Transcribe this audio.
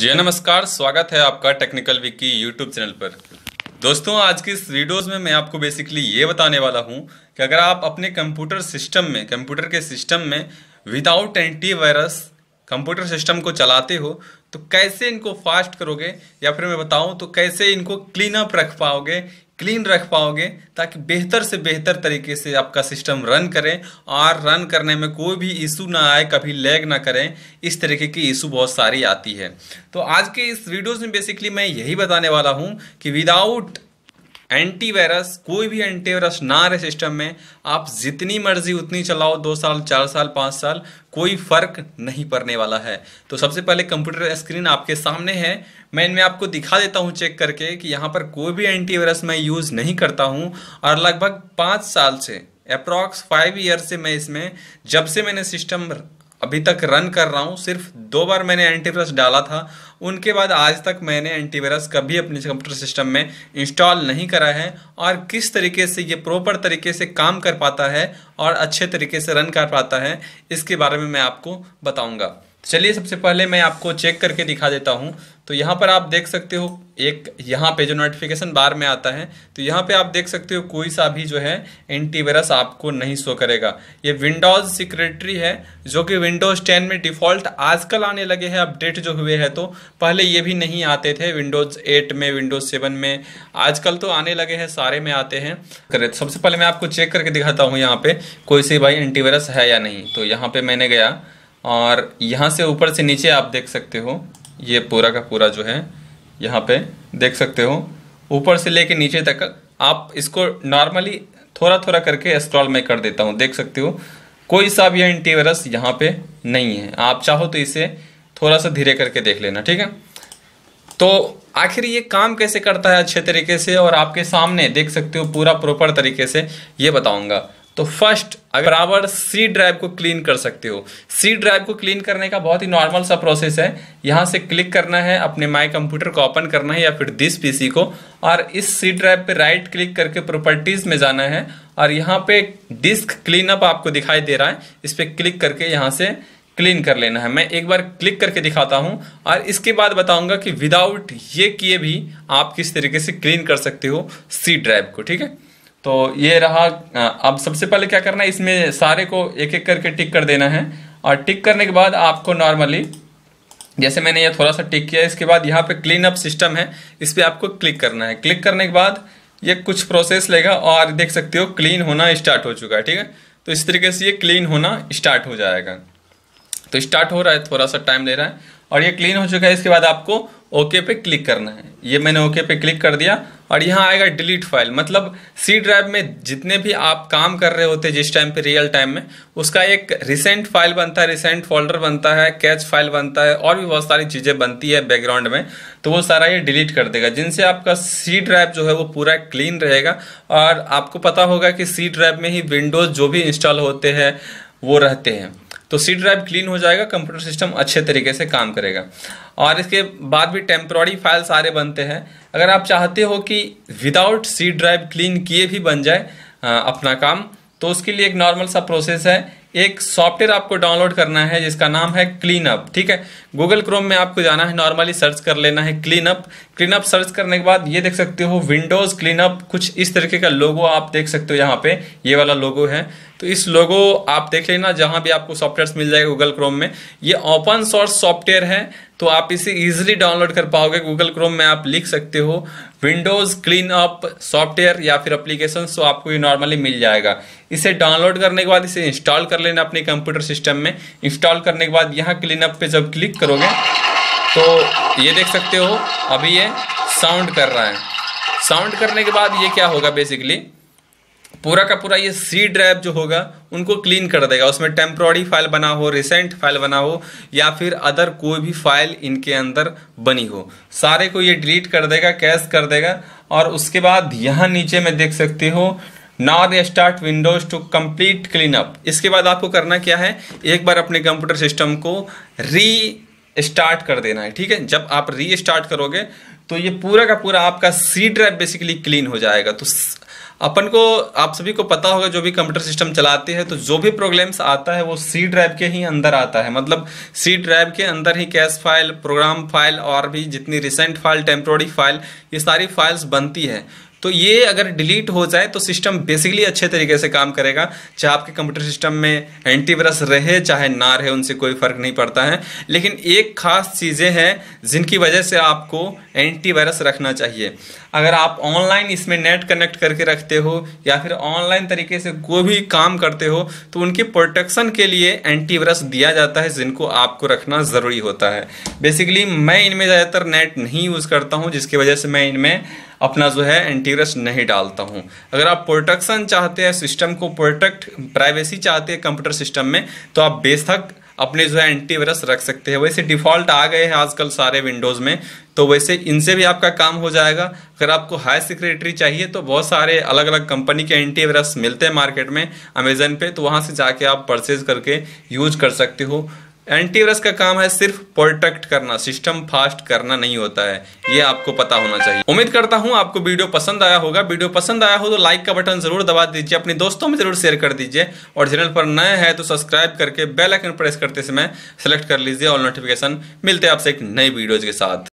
जी नमस्कार स्वागत है आपका टेक्निकल वीक की यूट्यूब चैनल पर दोस्तों आज की इस वीडियोज में मैं आपको बेसिकली ये बताने वाला हूँ कि अगर आप अपने कंप्यूटर सिस्टम में कंप्यूटर के सिस्टम में विदाउट एंटीवायरस कंप्यूटर सिस्टम को चलाते हो तो कैसे इनको फास्ट करोगे या फिर मैं बताऊं तो कैसे इनको क्लीन अप रख पाओगे क्लीन रख पाओगे ताकि बेहतर से बेहतर तरीके से आपका सिस्टम रन करें और रन करने में कोई भी इशू ना आए कभी लैग ना करें इस तरीके की इशू बहुत सारी आती है तो आज के इस वीडियोज़ में बेसिकली मैं यही बताने वाला हूँ कि विदाउट एंटीवायरस कोई भी एंटीवायरस ना रहे सिस्टम में आप जितनी मर्जी उतनी चलाओ दो साल चार साल पाँच साल कोई फर्क नहीं पड़ने वाला है तो सबसे पहले कंप्यूटर स्क्रीन आपके सामने है मैं इनमें आपको दिखा देता हूँ चेक करके कि यहाँ पर कोई भी एंटीवायरस मैं यूज़ नहीं करता हूँ और लगभग पाँच साल से अप्रॉक्स फाइव ईयर से मैं इसमें जब से मैंने सिस्टम अभी तक रन कर रहा हूँ सिर्फ दो बार मैंने एंटीवायरस डाला था उनके बाद आज तक मैंने एंटीवायरस कभी अपने कंप्यूटर सिस्टम में इंस्टॉल नहीं करा है और किस तरीके से ये प्रॉपर तरीके से काम कर पाता है और अच्छे तरीके से रन कर पाता है इसके बारे में मैं आपको बताऊँगा चलिए सबसे पहले मैं आपको चेक करके दिखा देता हूँ तो यहाँ पर आप देख सकते हो एक यहाँ पे जो नोटिफिकेशन बार में आता है तो यहाँ पे आप देख सकते हो कोई सा भी जो है एंटीवायरस आपको नहीं शो करेगा ये विंडोज़ सिक्रेटरी है जो कि विंडोज़ 10 में डिफ़ॉल्ट आजकल आने लगे हैं अपडेट जो हुए हैं तो पहले ये भी नहीं आते थे विंडोज़ 8 में विंडोज़ 7 में आजकल तो आने लगे हैं सारे में आते हैं करे सबसे पहले मैं आपको चेक करके दिखाता हूँ यहाँ पे कोई से भाई एंटीवायरस है या नहीं तो यहाँ पे मैंने गया और यहाँ से ऊपर से नीचे आप देख सकते हो ये पूरा का पूरा जो है यहाँ पे देख सकते हो ऊपर से लेके नीचे तक आप इसको नॉर्मली थोड़ा थोड़ा करके इंस्टॉल मैं कर देता हूँ देख सकते हो कोई सा भी एंटीवायरस यहाँ पे नहीं है आप चाहो तो इसे थोड़ा सा धीरे करके देख लेना ठीक है तो आखिर ये काम कैसे करता है अच्छे तरीके से और आपके सामने देख सकते हो पूरा प्रॉपर तरीके से ये बताऊंगा तो फर्स्ट अगर बराबर सी ड्राइव को क्लीन कर सकते हो सी ड्राइव को क्लीन करने का बहुत ही नॉर्मल सा प्रोसेस है यहाँ से क्लिक करना है अपने माई कंप्यूटर को ओपन करना है या फिर दिस पीसी को और इस सी ड्राइव पे राइट क्लिक करके प्रॉपर्टीज़ में जाना है और यहाँ पे डिस्क क्लीन अप आपको दिखाई दे रहा है इस पर क्लिक करके यहाँ से क्लीन कर लेना है मैं एक बार क्लिक करके दिखाता हूँ और इसके बाद बताऊँगा कि विदाउट ये किए भी आप किस तरीके से क्लीन कर सकते हो सी ड्राइव को ठीक है तो ये रहा अब सबसे पहले क्या करना है इसमें सारे को एक एक करके टिक कर देना है और टिक करने के बाद आपको नॉर्मली जैसे मैंने ये थोड़ा सा टिक किया इसके बाद यहाँ पे क्लीन अप सिस्टम है इस पर आपको क्लिक करना है क्लिक करने के बाद ये कुछ प्रोसेस लेगा और देख सकते हो क्लीन होना स्टार्ट हो चुका है ठीक है तो इस तरीके से ये क्लीन होना स्टार्ट हो जाएगा तो स्टार्ट हो रहा है थोड़ा सा टाइम ले रहा है और ये क्लीन हो चुका है इसके बाद आपको ओके पे क्लिक करना है ये मैंने ओके पे क्लिक कर दिया और यहाँ आएगा डिलीट फाइल मतलब सी ड्राइव में जितने भी आप काम कर रहे होते जिस टाइम पे रियल टाइम में उसका एक रिसेंट फाइल बनता है रिसेंट फोल्डर बनता है कैच फाइल बनता है और भी बहुत सारी चीज़ें बनती है बैकग्राउंड में तो वो सारा ये डिलीट कर देगा जिनसे आपका सी ड्राइव जो है वो पूरा क्लीन रहेगा और आपको पता होगा कि सी ड्राइव में ही विंडोज़ जो भी इंस्टॉल होते हैं वो रहते हैं तो सी ड्राइव क्लीन हो जाएगा कंप्यूटर सिस्टम अच्छे तरीके से काम करेगा और इसके बाद भी टेम्प्रोरी फाइल सारे बनते हैं अगर आप चाहते हो कि विदाउट सी ड्राइव क्लीन किए भी बन जाए अपना काम तो उसके लिए एक नॉर्मल सा प्रोसेस है एक सॉफ्टवेयर आपको डाउनलोड करना है जिसका नाम है क्लीन अप ठीक है गूगल क्रोम में आपको जाना है नॉर्मली सर्च कर लेना है clean up clean up search करने के बाद ये देख सकते हो विंडोज़ क्लीन अप कुछ इस तरीके का लोगो आप देख सकते हो यहाँ पे ये वाला लोगो है तो इस लोगो आप देख लेना जहाँ भी आपको सॉफ्टवेयर मिल जाएगा गूगल क्रोम में ये ओपन सोर्स सॉफ्टवेयर है तो आप इसे ईजिली डाउनलोड कर पाओगे गूगल क्रोम में आप लिख सकते हो विंडोज क्लीन अप सॉफ्टवेयर या फिर अप्लीकेशन तो आपको ये नॉर्मली मिल जाएगा इसे डाउनलोड करने के बाद इसे इंस्टॉल कर लेना अपने कंप्यूटर सिस्टम में इंस्टॉल करने के बाद यहाँ क्लीन अप पे जब क्लिक करोगे तो ये देख सकते हो अभी ये साउंड कर रहा है साउंड करने के बाद ये क्या होगा बेसिकली पूरा का पूरा ये सी ड्राइव जो होगा उनको क्लीन कर देगा उसमें टेम्प्रोरी फाइल बना हो रिसेंट फाइल बना हो या फिर अदर कोई भी फाइल इनके अंदर बनी हो सारे को ये डिलीट कर देगा कैश कर देगा और उसके बाद यहाँ नीचे में देख सकते हो नॉर start windows to complete clean up इसके बाद आपको करना क्या है एक बार अपने कंप्यूटर सिस्टम को री स्टार्ट कर देना है ठीक है जब आप री स्टार्ट करोगे तो ये पूरा का पूरा आपका सी ड्राइव बेसिकली क्लीन हो जाएगा तो अपन को आप सभी को पता होगा जो भी कंप्यूटर सिस्टम चलाते हैं तो जो भी प्रॉब्लम्स आता है वो सी ड्राइव के ही अंदर आता है मतलब सी ड्राइव के अंदर ही कैश फाइल प्रोग्राम फाइल और भी जितनी रिसेंट फाइल टेम्प्रोरी फाइल ये सारी फाइल्स बनती है तो ये अगर डिलीट हो जाए तो सिस्टम बेसिकली अच्छे तरीके से काम करेगा चाहे आपके कंप्यूटर सिस्टम में एंटीवायरस रहे चाहे ना रहे उनसे कोई फ़र्क नहीं पड़ता है लेकिन एक खास चीज़ें हैं जिनकी वजह से आपको एंटीवायरस रखना चाहिए अगर आप ऑनलाइन इसमें नेट कनेक्ट करके रखते हो या फिर ऑनलाइन तरीके से कोई भी काम करते हो तो उनके प्रोटेक्शन के लिए एंटीवायरस दिया जाता है जिनको आपको रखना ज़रूरी होता है बेसिकली मैं इनमें ज़्यादातर नेट नहीं यूज़ करता हूँ जिसकी वजह से मैं इनमें अपना जो है एंटी सीरस नहीं डालता हूँ अगर आप प्रोटेक्शन चाहते हैं सिस्टम को प्रोटेक्ट प्राइवेसी चाहते हैं कंप्यूटर सिस्टम में तो आप बेशक अपने जो है एंटीवायरस रख सकते हैं वैसे डिफ़ॉल्ट आ गए हैं आजकल सारे विंडोज़ में तो वैसे इनसे भी आपका काम हो जाएगा अगर आपको हाई सिक्योरिटी चाहिए तो बहुत सारे अलग अलग कंपनी के एंटीवायरस मिलते हैं मार्केट में अमेजन पे तो वहाँ से जाके आप परचेज करके यूज कर सकते हो एंटीवायरस का काम है सिर्फ प्रोटेक्ट करना सिस्टम फास्ट करना नहीं होता है ये आपको पता होना चाहिए उम्मीद करता हूँ आपको वीडियो पसंद आया होगा वीडियो पसंद आया हो तो लाइक का बटन जरूर दबा दीजिए अपने दोस्तों में जरूर शेयर कर दीजिए और चैनल पर नए हैं तो सब्सक्राइब करके बेल आइकन प्रेस करते समय सेलेक्ट कर लीजिए ऑल नोटिफिकेशन मिलते हैं आपसे एक नई वीडियोज के साथ